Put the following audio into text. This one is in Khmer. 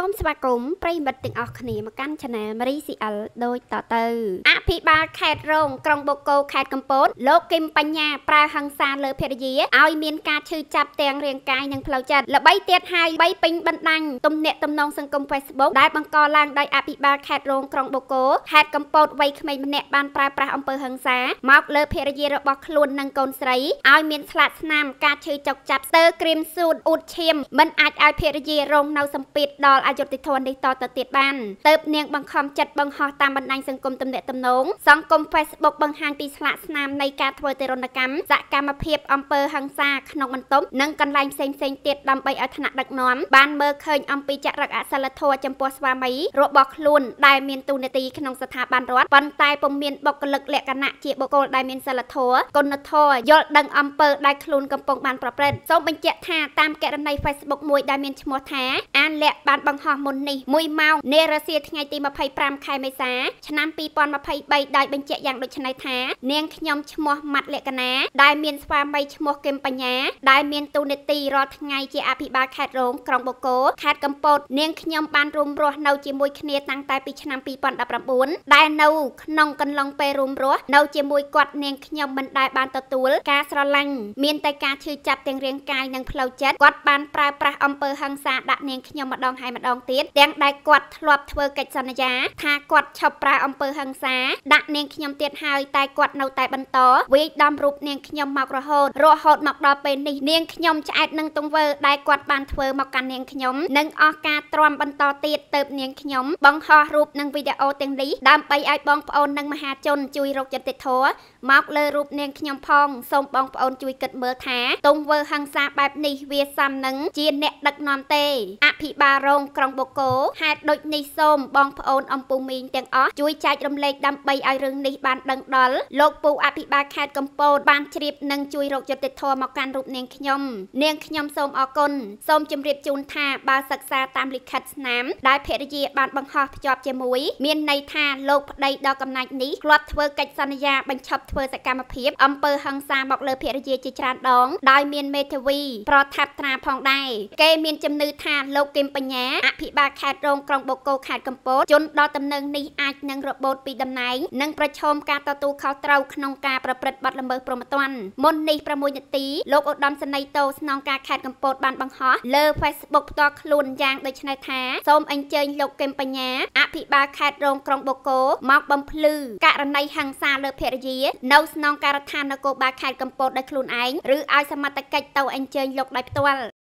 សូមស្វាគមន៍ប្រិមិត្តទាំងអស់គ្នាមកកាន់ Channel Marie CL ដូចតទៅ អភិបាលខេត្តរងក្រុងបូកគោខេត្តកំពតលោកគឹមបញ្ញាប្រើហិង្សាលើភរិយាឲ្យមានការឈឺចាប់ទាំងរាងកាយនិងផ្លូវចិត្តល្បីទៀតហើយបីពេញបណ្ដាញទំនាក់ទំនងសង្គម Facebook ដែលបង្កឡើងដោយអភិបាលខេត្តរងក្រុងបូកគោខេត្តកំពតវ័យក្មេងម្នាក់បានប្រើប្រាស់អំពើហិង្សា មកលើភរិយារបស់ខ្លួននិងកូនស្រីឲ្យមានស្លាកស្នាមការឈឺចុកចាប់ស្ទើរក្រៀមសួតអ៊ូតឈាមមិនអាចឲ្យភរិយារងនៅសម្ពាធដល់អយុត្តិធម៌នេះតទៅទៀតបានទៅនាងបង្ខំចិត្តបង្ហោះតាមបណ្ដាញសង្គមទំនាក់ទំនង សង្គម Facebook បង្ហាញពីស្លាកស្នាមនៃការធ្វើទារុណកម្មសកម្មភាពអំពើហិង្សាក្នុងបន្ទប់និងកន្លែងផ្សេងផ្សេងទៀតដើម្បីឲ្យថ្នាក់ដឹកនាំបានមើលឃើញអំពីចរិតអសិលធម៌ចំពោះស្វាមីរបស់ខ្លួនដែលមានទូនាទីក្នុងស្ថាប័នរដ្ឋប៉ុន្តែពុំមានបុគ្គលិកលក្ខណៈជាបុគ្គលដែលមានសិលធម៌គុណធម៌យល់ដឹងអំពើដែលខ្លួនកំពុងបានប្រព្រឹត្តសូមបញ្ជាក់ថាតាមករណី Facebook មួយដែលមានឈ្មោះថាអានលក្ខបានបង្បង្ហោះមុននេះ1ម៉ោងនារសៀលថ្ងៃទី25ខែមេសាឆ្នាំ2023ដោយបញ្ជាក់យ៉ាងដូចនេះថា នាងខ្ញុំឈ្មោះម៉ាត់លក្ខណាដែលមានស្វាមីឈ្មោះគឹមបញ្ញាដែលមានតួនាទីរាល់ថ្ងៃជាអភិបាលខេត្តរងក្រុងបូកូខេត្តកំពតនាងខ្ញុំបានរួមរស់នៅជាមួយគ្នាតាំងតែពីឆ្នាំ2019ដែលនៅក្នុងកន្លងពេលរួមរស់នៅជាមួយគាត់នាងខ្ញុំមិនដែលបានទទួល ការស្រឡាញ់មានតែការឈឺចាប់ទាំងរាងកាយនិងផ្លូវចិត្តគាត់បានប្រើប្រាស់អំពើហិង្សា ដាក់នាងខ្ញុំម្ដងហើយម្ដងទៀតទាំងដែលគាត់ធ្លាប់ធ្វើកិច្ចសន្យាថាគាត់ឈប់ប្រើអំពើហិង្សាដាក់នាងខ្ញុំទៀតហើយតែគាត់នៅតែបន្តវាយដំរូបនាងខ្ញុំមករហូតរហូតមកដល់ពេលនេះនាងខ្ញុំឆ្អែតនឹងទង្វើដែលគាត់បានធ្វើមកកាន់នាងខ្ញុំនិងអស់ការទ្រាំបន្តទៀតទៅនាងខ្ញុំបង្ហោះរូបនិងវីដេអូទាំងនេះដើម្បីឲ្យបងប្អូននិងមហាជនជួយរកចិត្តធម៌មកលើរូបនាងខ្ញុំផងសូមបងប្អូនជួយគិតមើលថា ទង្វើហិង្សាបែបនេះវាសំនឹងជាអ្នកដឹកនាំទេអភិបាលរងក្រុងបូកូហេតុដូចនេះសូមបងប្អូនអំពូមីងទាំងអស់ជួយចែករំលែកដើម្បីឲ្យរឿងនេះបានដឹងដល់លោកពូអភិបាលខេត្តកំពតបានជ្រាបនិងជួយរកយុត្តិធម៌មកកាន់រូបនាងខ្ញុំ នាងខ្ញុំសូមអរគុណសូមជម្រាបជូនថាបើសិក្សាតាមលិខិតស្នាមដែលភរិយាបានបង្ហោះភ្ជាប់ជាមួយ មានន័យថាលោកប្តីដល់កំណាច់នេះធ្លាប់ធ្វើកិច្ចសន្យាបញ្ឈប់ធ្វើសកម្មភាពអំពើហិង្សាមកលើភរិយាជាច្រើនដង ដោយមានមេធាវី ប្រថាប់ត្រាផងដែរគេមានចំណឺថាលោកគឹមបញ្ញាអភិបាលខេត្តរងក្រុងបូកគោខេត្តកំពតជនដល់តំណែងនេះអាចនឹងរបូតពីតំណែងនិងប្រឈមការទទួលខុសត្រូវក្នុងការប្រព្រឹត្តបទល្មើសព្រហ្មទណ្ឌមុននេះ6នាទីលោកឧត្តមសេនីយ៍តូស្នងការខេត្តកំពត បានបង្ហោះលើ Facebook ផ្ទាល់ខ្លួនយ៉ាងដូចនេះថា សូមអញ្ជើញលោកកឹមបញ្ញាអភិបាលខេត្តរងក្រុងបូកគោមកបំភ្លឺករណីហិង្សាលើភរិយានៅស្នងការដ្ឋាននគរបាលខេត្តកំពតដោយខ្លួនឯងឬឲ្យសមត្ថកិច្ចទៅអញ្ជើញលោកដោយផ្ទាល់